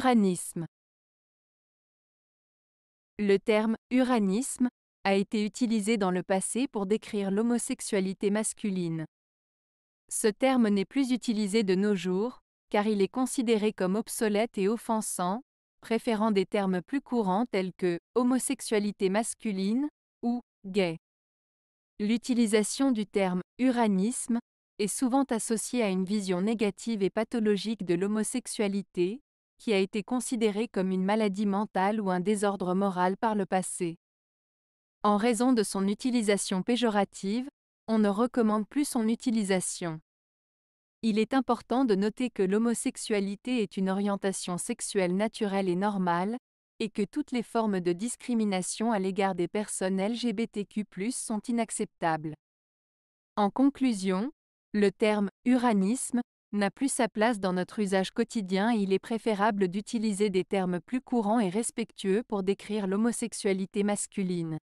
Uranisme Le terme uranisme a été utilisé dans le passé pour décrire l'homosexualité masculine. Ce terme n'est plus utilisé de nos jours, car il est considéré comme obsolète et offensant, préférant des termes plus courants tels que homosexualité masculine ou gay. L'utilisation du terme uranisme est souvent associée à une vision négative et pathologique de l'homosexualité, qui a été considéré comme une maladie mentale ou un désordre moral par le passé. En raison de son utilisation péjorative, on ne recommande plus son utilisation. Il est important de noter que l'homosexualité est une orientation sexuelle naturelle et normale, et que toutes les formes de discrimination à l'égard des personnes LGBTQ ⁇ sont inacceptables. En conclusion, le terme ⁇ uranisme ⁇ n'a plus sa place dans notre usage quotidien et il est préférable d'utiliser des termes plus courants et respectueux pour décrire l'homosexualité masculine.